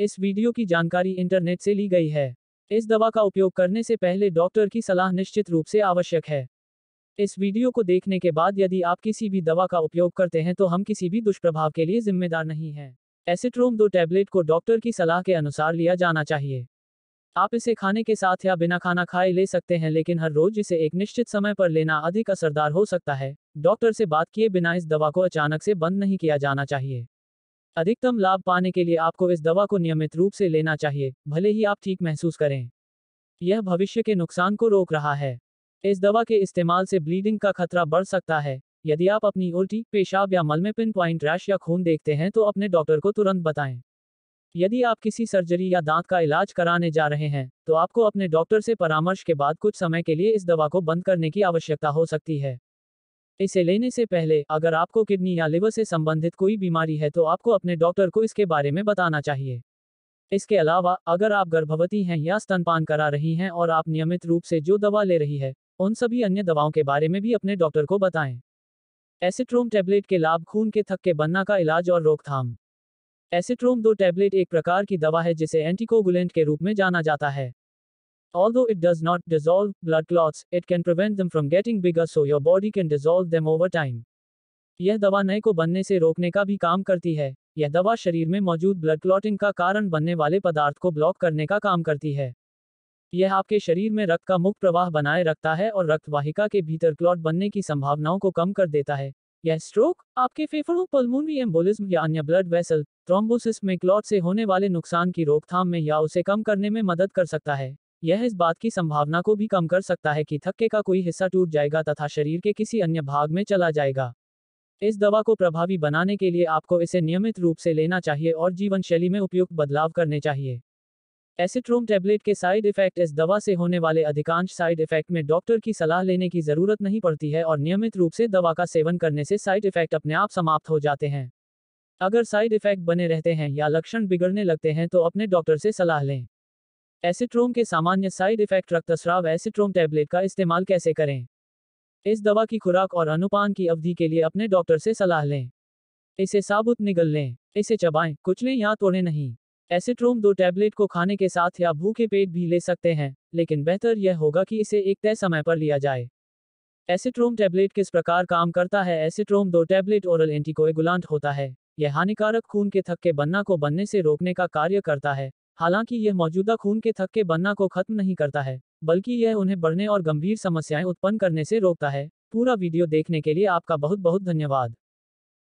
इस वीडियो की जानकारी इंटरनेट से ली गई है इस दवा का उपयोग करने से पहले डॉक्टर की सलाह निश्चित रूप से आवश्यक है इस वीडियो को देखने के बाद यदि आप किसी भी दवा का उपयोग करते हैं तो हम किसी भी दुष्प्रभाव के लिए जिम्मेदार नहीं हैं एसिट्रोम दो टैबलेट को डॉक्टर की सलाह के अनुसार लिया जाना चाहिए आप इसे खाने के साथ या बिना खाना खाए ले सकते हैं लेकिन हर रोज इसे एक निश्चित समय पर लेना अधिक असरदार हो सकता है डॉक्टर से बात किए बिना इस दवा को अचानक से बंद नहीं किया जाना चाहिए अधिकतम लाभ पाने के लिए आपको इस दवा को नियमित रूप से लेना चाहिए भले ही आप ठीक महसूस करें यह भविष्य के नुकसान को रोक रहा है इस दवा के इस्तेमाल से ब्लीडिंग का खतरा बढ़ सकता है यदि आप अपनी उल्टी पेशाब या मल में पिन पॉइंट रैश या खून देखते हैं तो अपने डॉक्टर को तुरंत बताएं यदि आप किसी सर्जरी या दांत का इलाज कराने जा रहे हैं तो आपको अपने डॉक्टर से परामर्श के बाद कुछ समय के लिए इस दवा को बंद करने की आवश्यकता हो सकती है इसे लेने से पहले अगर आपको किडनी या लिवर से संबंधित कोई बीमारी है तो आपको अपने डॉक्टर को इसके बारे में बताना चाहिए इसके अलावा अगर आप गर्भवती हैं या स्तनपान करा रही हैं और आप नियमित रूप से जो दवा ले रही है उन सभी अन्य दवाओं के बारे में भी अपने डॉक्टर को बताएं एसिट्रोम टैबलेट के लाभ खून के थक्के बनना का इलाज और रोकथाम एसिट्रोम दो टैबलेट एक प्रकार की दवा है जिसे एंटीकोगुलेंट के रूप में जाना जाता है Although it does not dissolve blood clots, it can prevent them from getting bigger so your body can dissolve them over time. यह दवा नए को बनने से रोकने का भी काम करती है यह दवा शरीर में मौजूद ब्लड क्लॉटिंग का कारण बनने वाले पदार्थ को ब्लॉक करने का काम करती है यह आपके शरीर में रक्त का मुख्य प्रवाह बनाए रखता है और रक्त वाहिका के भीतर क्लॉट बनने की संभावनाओं को कम कर देता है यह स्ट्रोक आपके फेफड़ों पल्मोनरी एम्बोलिज्म या अन्य ब्लड वेसल थ्रोम्बोसिस में क्लॉट से होने वाले नुकसान की रोकथाम में या उसे कम करने में मदद कर सकता है यह इस बात की संभावना को भी कम कर सकता है कि थक्के का कोई हिस्सा टूट जाएगा तथा शरीर के किसी अन्य भाग में चला जाएगा इस दवा को प्रभावी बनाने के लिए आपको इसे नियमित रूप से लेना चाहिए और जीवन शैली में उपयुक्त बदलाव करने चाहिए एसिट्रोम टैबलेट के साइड इफेक्ट इस दवा से होने वाले अधिकांश साइड इफेक्ट में डॉक्टर की सलाह लेने की जरूरत नहीं पड़ती है और नियमित रूप से दवा का सेवन करने से साइड इफेक्ट अपने आप समाप्त हो जाते हैं अगर साइड इफेक्ट बने रहते हैं या लक्षण बिगड़ने लगते हैं तो अपने डॉक्टर से सलाह लें एसिट्रोम के सामान्य साइड इफेक्ट रक्तस्राव एसिट्रोम टैबलेट का इस्तेमाल कैसे करें इस दवा की खुराक और अनुपान की अवधि के लिए अपने डॉक्टर से सलाह लें इसे साबुत निगल लें इसे चबाएं कुचलें या तोड़ें नहीं एसिट्रोम दो टैबलेट को खाने के साथ या भूखे पेट भी ले सकते हैं लेकिन बेहतर यह होगा कि इसे एक तय समय पर लिया जाए एसिट्रोम टैबलेट किस प्रकार काम करता है एसिट्रोम दो टैबलेट ओरल एंटीकोएगुलांट होता है यह हानिकारक खून के थक्के बनना को बनने से रोकने का कार्य करता है हालांकि यह मौजूदा खून के थक के बनना को खत्म नहीं करता है बल्कि यह उन्हें बढ़ने और गंभीर समस्याएं उत्पन्न करने से रोकता है पूरा वीडियो देखने के लिए आपका बहुत बहुत धन्यवाद